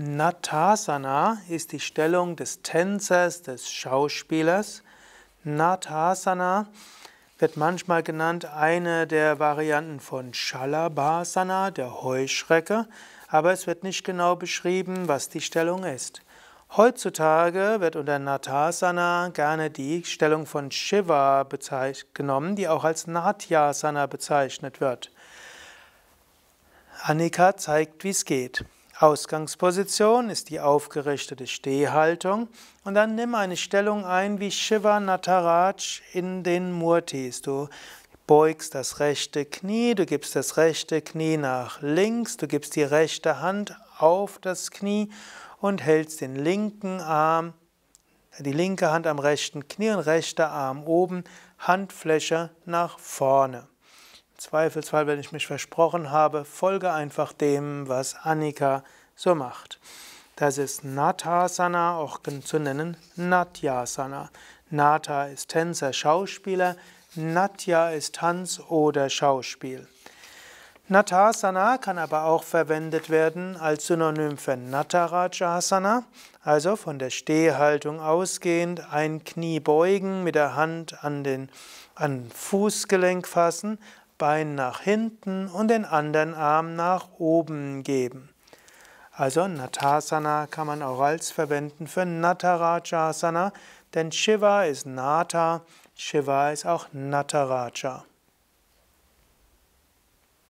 Natasana ist die Stellung des Tänzers, des Schauspielers. Natasana wird manchmal genannt eine der Varianten von Shalabhasana, der Heuschrecke, aber es wird nicht genau beschrieben, was die Stellung ist. Heutzutage wird unter Natasana gerne die Stellung von Shiva genommen, die auch als Natyasana bezeichnet wird. Annika zeigt, wie es geht. Ausgangsposition ist die aufgerichtete Stehhaltung und dann nimm eine Stellung ein wie Shiva Nataraj in den Murtis. Du beugst das rechte Knie, du gibst das rechte Knie nach links, du gibst die rechte Hand auf das Knie und hältst den linken Arm, die linke Hand am rechten Knie und rechter Arm oben, Handfläche nach vorne. Zweifelsfall, wenn ich mich versprochen habe, folge einfach dem, was Annika so macht. Das ist Natasana, auch zu nennen Natyasana. Nata ist Tänzer, Schauspieler, Natya ist Tanz oder Schauspiel. Natasana kann aber auch verwendet werden als Synonym für Natarajasana, also von der Stehhaltung ausgehend ein Knie beugen, mit der Hand an den an Fußgelenk fassen, Bein nach hinten und den anderen Arm nach oben geben. Also Natasana kann man auch als verwenden für Natarajasana, denn Shiva ist Nata, Shiva ist auch Nataraja.